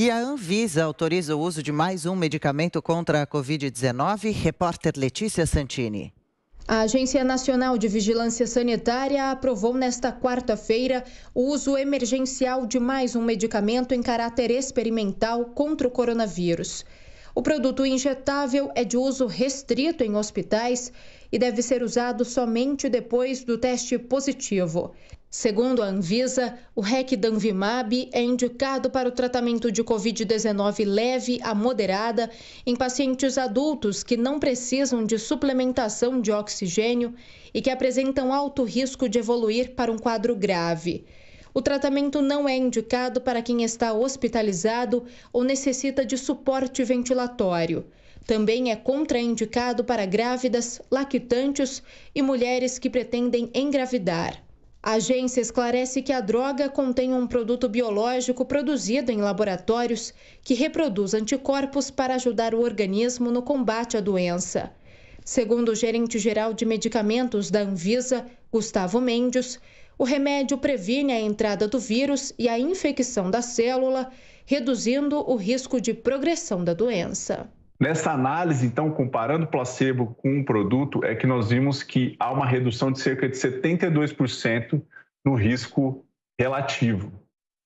E a Anvisa autoriza o uso de mais um medicamento contra a Covid-19. Repórter Letícia Santini. A Agência Nacional de Vigilância Sanitária aprovou nesta quarta-feira o uso emergencial de mais um medicamento em caráter experimental contra o coronavírus. O produto injetável é de uso restrito em hospitais e deve ser usado somente depois do teste positivo. Segundo a Anvisa, o Recdanvimab é indicado para o tratamento de COVID-19 leve a moderada em pacientes adultos que não precisam de suplementação de oxigênio e que apresentam alto risco de evoluir para um quadro grave. O tratamento não é indicado para quem está hospitalizado ou necessita de suporte ventilatório. Também é contraindicado para grávidas, lactantes e mulheres que pretendem engravidar. A agência esclarece que a droga contém um produto biológico produzido em laboratórios que reproduz anticorpos para ajudar o organismo no combate à doença. Segundo o gerente-geral de medicamentos da Anvisa, Gustavo Mendes, o remédio previne a entrada do vírus e a infecção da célula, reduzindo o risco de progressão da doença. Nessa análise, então, comparando placebo com um produto, é que nós vimos que há uma redução de cerca de 72% no risco relativo.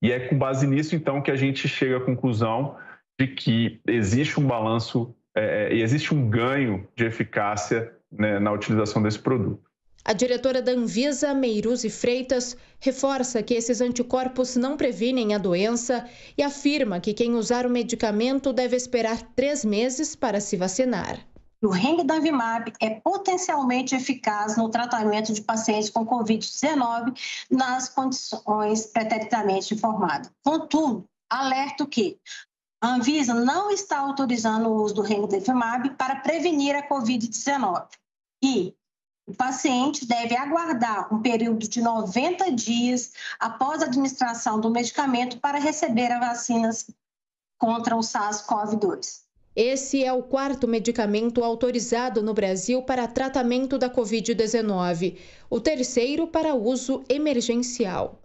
E é com base nisso, então, que a gente chega à conclusão de que existe um balanço é, é, e existe um ganho de eficácia né, na utilização desse produto. A diretora da Anvisa, Meiruzi Freitas, reforça que esses anticorpos não previnem a doença e afirma que quem usar o medicamento deve esperar três meses para se vacinar. O Rendavimab é potencialmente eficaz no tratamento de pacientes com Covid-19 nas condições pretéritamente informadas. Contudo, alerto que a Anvisa não está autorizando o uso do Remdesivimab para prevenir a Covid-19 e o paciente deve aguardar um período de 90 dias após a administração do medicamento para receber as vacinas contra o SARS-CoV-2. Esse é o quarto medicamento autorizado no Brasil para tratamento da Covid-19, o terceiro para uso emergencial.